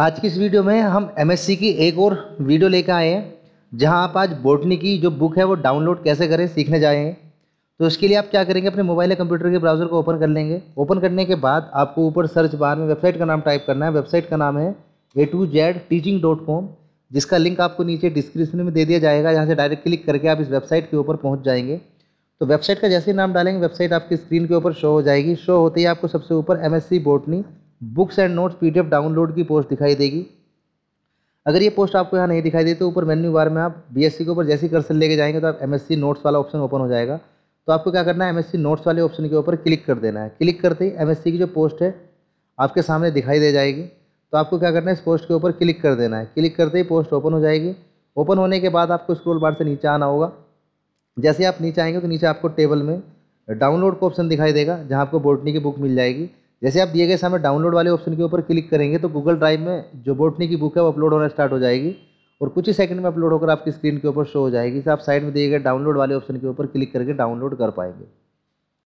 आज की इस वीडियो में हम एम की एक और वीडियो लेकर आए हैं जहां आप आज बोटनी की जो बुक है वो डाउनलोड कैसे करें सीखने जाएँ तो उसके लिए आप क्या करेंगे अपने मोबाइल या कंप्यूटर के ब्राउज़र को ओपन कर लेंगे ओपन करने के बाद आपको ऊपर सर्च बार में वेबसाइट का नाम टाइप करना है वेबसाइट का नाम है A to Z teaching dot com जिसका लिंक आपको नीचे डिस्क्रिप्शन में दे दिया जाएगा जहाँ से डायरेक्ट क्लिक करके आप इस वेबसाइट के ऊपर पहुँच जाएंगे तो वेबसाइट का जैसे ही नाम डालेंगे वेबसाइट आपकी स्क्रीन के ऊपर शो हो जाएगी शो होते ही आपको सबसे ऊपर M S C botany books and notes PDF download की पोस्ट दिखाई देगी अगर ये पोस्ट आपको यहाँ नहीं दिखाई दे तो ऊपर मेन्यू बार में आप बीएससी के ऊपर जैसे कर्सर लेके जाएंगे तो आप एमएससी नोट्स वाला ऑप्शन ओपन हो जाएगा तो आपको क्या करना है एमएससी नोट्स वाले ऑप्शन के ऊपर क्लिक कर देना है क्लिक करते ही एमएससी की जो पोस्ट है आपके सामने दिखाई दे जाएगी तो आपको क्या करना है इस पोस्ट के ऊपर क्लिक कर देना है क्लिक करते ही पोस्ट ओपन हो जाएगी ओपन होने के बाद आपको स्क्रोल बार से नीचे आना होगा जैसे आप नीचे आएंगे तो नीचे आपको टेबल में डाउनलोड का ऑप्शन दिखाई देगा जहाँ आपको बोटनी की बुक मिल जाएगी जैसे आप दिए गए सामने डाउनलोड वाले ऑप्शन के ऊपर क्लिक करेंगे तो गूगल ड्राइव में जो बोटनी की बुक है वो अपलोड होना स्टार्ट हो जाएगी और कुछ ही सेकंड में अपलोड होकर आपकी स्क्रीन के ऊपर शो हो जाएगी तो आप साइड में दिए गए डाउनलोड वाले ऑप्शन के ऊपर क्लिक करके डाउनलोड कर पाएंगे